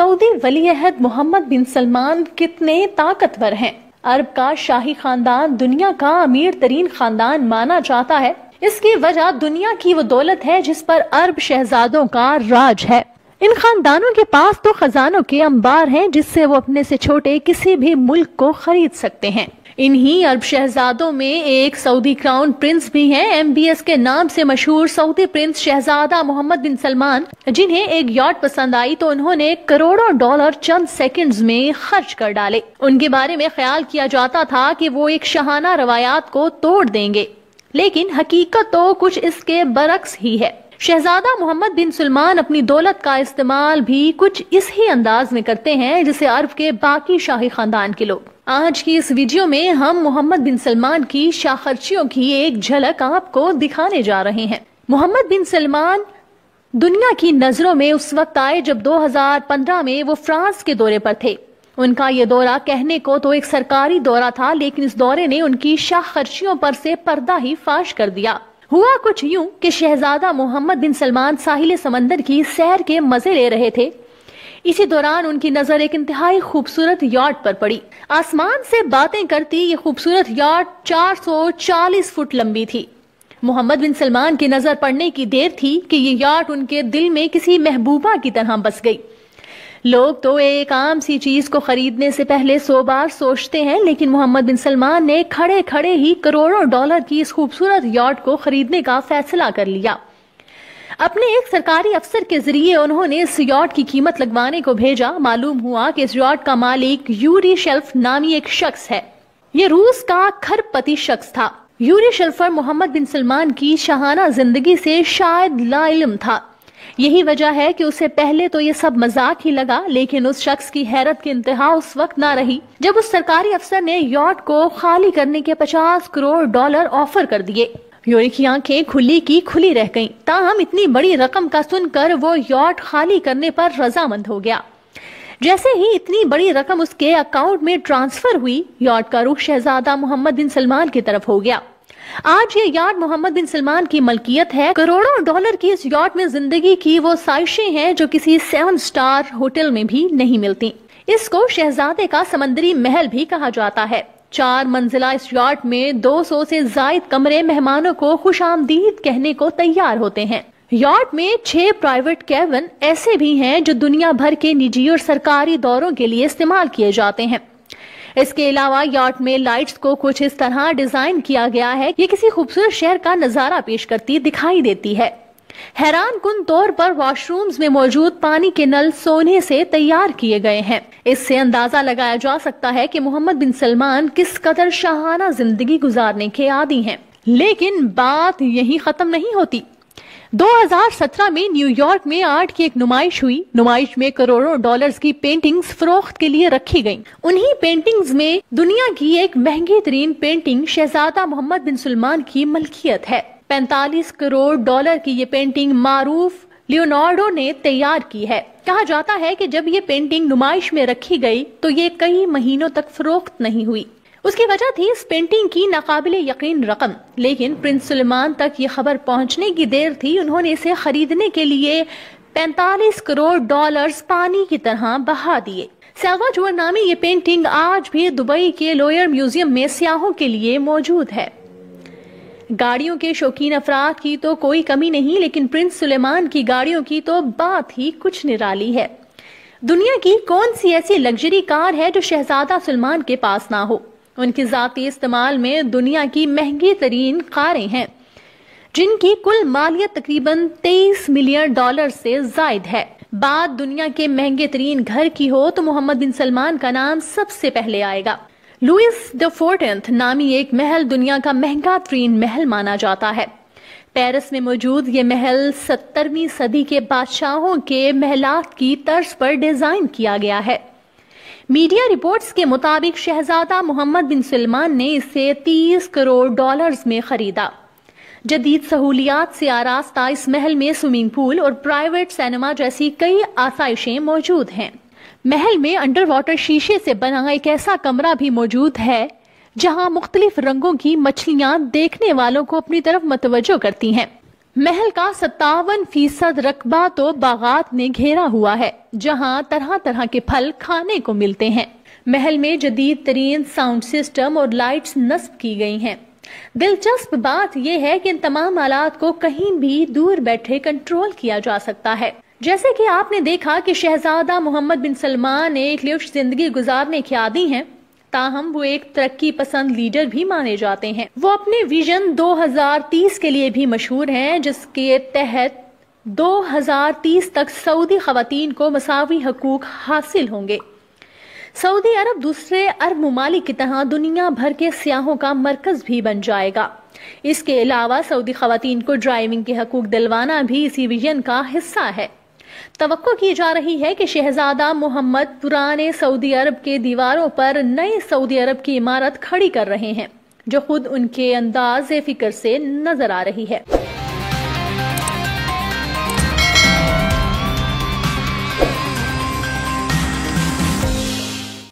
Saudi वली अहद Mohammed bin Salman कितने ताकतवर हैं अरब का शाही खानदान दुनिया का अमीर तरीन खानदान माना जाता है इसकी वजह दुनिया की वो दौलत है जिस पर अरब शहजादों का राज है इन खानदानों के पास तो खजानों के अंबार हैं जिससे वो अपने से छोटे किसी भी मुल्क को खरीद सकते हैं इन्हीं अरब शहजादों में एक सऊदी क्राउन प्रिंस भी हैं एमबीएस के नाम से मशहूर सऊदी प्रिंस शहजादा मोहम्मद बिन सलमान जिन्हें एक यॉट पसंद आई तो उन्होंने करोड़ों डॉलर चंद सेकंड्स में खर्च कर डाले उनके बारे में ख्याल किया जाता था कि वो एक शहाना रवायात को तोड़ देंगे लेकिन हकीकत तो कुछ इसके बरक्स ही है शहजादा मोहम्मद बिन सलमान अपनी दौलत का इस्तेमाल भी कुछ इस ही अंदाज में करते हैं जिसे अरब के बाकी शाही खानदान के लोग आज की इस वीडियो में हम मोहम्मद बिन सलमान की शाखर्चियों की एक झलक आपको दिखाने जा रहे हैं मोहम्मद बिन सलमान दुनिया की नजरों में उस वक्त आए जब 2015 में वो फ्रांस के दौरे पर थे उनका ये दौरा कहने को तो एक सरकारी दौरा था लेकिन इस दौरे ने उनकी शाह खर्चियों पर से पर्दा ही फाश कर दिया हुआ कुछ यूं कि शहजादा मोहम्मद बिन सलमान साहिल समंदर की सैर के मजे ले रहे थे इसी दौरान उनकी नजर एक इंतहाई खूबसूरत यार्ड पर पड़ी आसमान से बातें करती ये खूबसूरत यार्ड 440 फुट लंबी थी मोहम्मद बिन सलमान की नजर पड़ने की देर थी कि ये यार्ड उनके दिल में किसी महबूबा की तरह बस गई लोग तो एक आम सी चीज को खरीदने से पहले सो बार सोचते हैं लेकिन मोहम्मद बिन सलमान ने खड़े खड़े ही करोड़ों डॉलर की इस खूबसूरत यार्ड को खरीदने का फैसला कर लिया अपने एक सरकारी अफसर के जरिए उन्होंने इस यॉट की कीमत लगवाने को भेजा मालूम हुआ कि इस यॉट का मालिक यूरी शेल्फ नामी एक शख्स है ये रूस का खरपति शख्स था यूरी शेल्फर मोहम्मद बिन सलमान की शहाना जिंदगी से शायद लाइलम था यही वजह है कि उसे पहले तो ये सब मजाक ही लगा लेकिन उस शख्स की हैरत की इंतहा उस वक्त ना रही जब उस सरकारी अफसर ने यॉट को खाली करने के 50 करोड़ डॉलर ऑफर कर दिए योरी की आंखें खुली की खुली रह गईं। ताहम इतनी बड़ी रकम का सुनकर वो यॉट खाली करने पर रजामंद हो गया जैसे ही इतनी बड़ी रकम उसके अकाउंट में ट्रांसफर हुई यॉट का रुख शहजादा मोहम्मद बिन सलमान की तरफ हो गया आज ये यार्ड मोहम्मद बिन सलमान की मलकियत है करोड़ों डॉलर की इस यार्ड में जिंदगी की वो साइशें हैं जो किसी सेवन स्टार होटल में भी नहीं मिलती इसको शहजादे का समंदरी महल भी कहा जाता है चार मंजिला इस यार्ड में 200 से जायद कमरे मेहमानों को खुश आमदीद कहने को तैयार होते हैं यार्ड में छह प्राइवेट कैबिन ऐसे भी हैं जो दुनिया भर के निजी और सरकारी दौरों के लिए इस्तेमाल किए जाते हैं इसके अलावा यार्ड में लाइट्स को कुछ इस तरह डिजाइन किया गया है ये किसी खूबसूरत शहर का नजारा पेश करती दिखाई देती है हैरान कुन तौर पर वॉशरूम्स में मौजूद पानी के नल सोने से तैयार किए गए हैं इससे अंदाजा लगाया जा सकता है कि मोहम्मद बिन सलमान किस कदर शाहाना जिंदगी गुजारने के आदि हैं लेकिन बात यही खत्म नहीं होती 2017 में न्यूयॉर्क में आर्ट की एक नुमाइश हुई नुमाइश में करोड़ों डॉलर्स की पेंटिंग्स फरोख्त के लिए रखी गईं। उन्हीं पेंटिंग्स में दुनिया की एक महंगी तरीन पेंटिंग शहजादा मोहम्मद बिन सलमान की मलकियत है 45 करोड़ डॉलर की ये पेंटिंग मारूफ लियोनार्डो ने तैयार की है कहा जाता है कि जब ये पेंटिंग नुमाइश में रखी गई तो ये कई महीनों तक फरोख्त नहीं हुई उसकी वजह थी इस पेंटिंग की नाकाबिल यकीन रकम लेकिन प्रिंस सलमान तक ये खबर पहुंचने की देर थी उन्होंने इसे खरीदने के लिए 45 करोड़ डॉलर्स पानी की तरह बहा दिए सहवाज जुअर नामी ये पेंटिंग आज भी दुबई के लोयर म्यूजियम में सियाहों के लिए मौजूद है गाड़ियों के शौकीन अफराद की तो कोई कमी नहीं लेकिन प्रिंस सुलेमान की गाड़ियों की तो बात ही कुछ निराली है दुनिया की कौन सी ऐसी लग्जरी कार है जो शहजादा सलमान के पास ना हो उनके ज़ाती इस्तेमाल में दुनिया की महंगी तरीन कारें हैं जिनकी कुल मालियत तकरीबन 23 मिलियन डॉलर से जायद है बात दुनिया के महंगे तरीन घर की हो तो मोहम्मद बिन सलमान का नाम सबसे पहले आएगा लुइस द फोर्टेंथ नामी एक महल दुनिया का महंगा तरीन महल माना जाता है पेरिस में मौजूद ये महल सत्तरवीं सदी के बादशाहों के महलात की तर्ज पर डिज़ाइन किया गया है मीडिया रिपोर्ट्स के मुताबिक शहजादा मोहम्मद बिन सलमान ने इसे 30 करोड़ डॉलर्स में ख़रीदा जदीद सहूलियात से आरास्ता इस महल में स्विमिंग पूल और प्राइवेट सिनेमा जैसी कई आसाइशें मौजूद हैं महल में अंडर वाटर शीशे से बना एक ऐसा कमरा भी मौजूद है जहां मुख्तलिफ रंगों की मछलियां देखने वालों को अपनी तरफ मतवजो करती हैं महल का सत्तावन फीसद रकबा तो बागात ने घेरा हुआ है जहां तरह तरह के फल खाने को मिलते हैं महल में जदीद तरीन साउंड सिस्टम और लाइट्स नस्ब की गई हैं दिलचस्प बात यह है कि इन तमाम आलात को कहीं भी दूर बैठे कंट्रोल किया जा सकता है जैसे कि आपने देखा कि शहजादा मोहम्मद बिन सलमान एक लिफ्ट जिंदगी गुजारने के आदि हैं ताहम वो एक तरक्की पसंद लीडर भी माने जाते हैं वो अपने विजन 2030 के लिए भी मशहूर हैं जिसके तहत 2030 तक सऊदी खातन को मसावी हकूक हासिल होंगे सऊदी अरब दूसरे अरब ममालिक की तरह दुनिया भर के सियाहों का मरकज भी बन जाएगा इसके अलावा सऊदी खातन को ड्राइविंग के हकूक दिलवाना भी इसी विजन का हिस्सा है तो की जा रही है कि शहजादा मोहम्मद पुराने सऊदी अरब के दीवारों पर नए सऊदी अरब की इमारत खड़ी कर रहे हैं जो खुद उनके अंदाज फिक्र से नजर आ रही है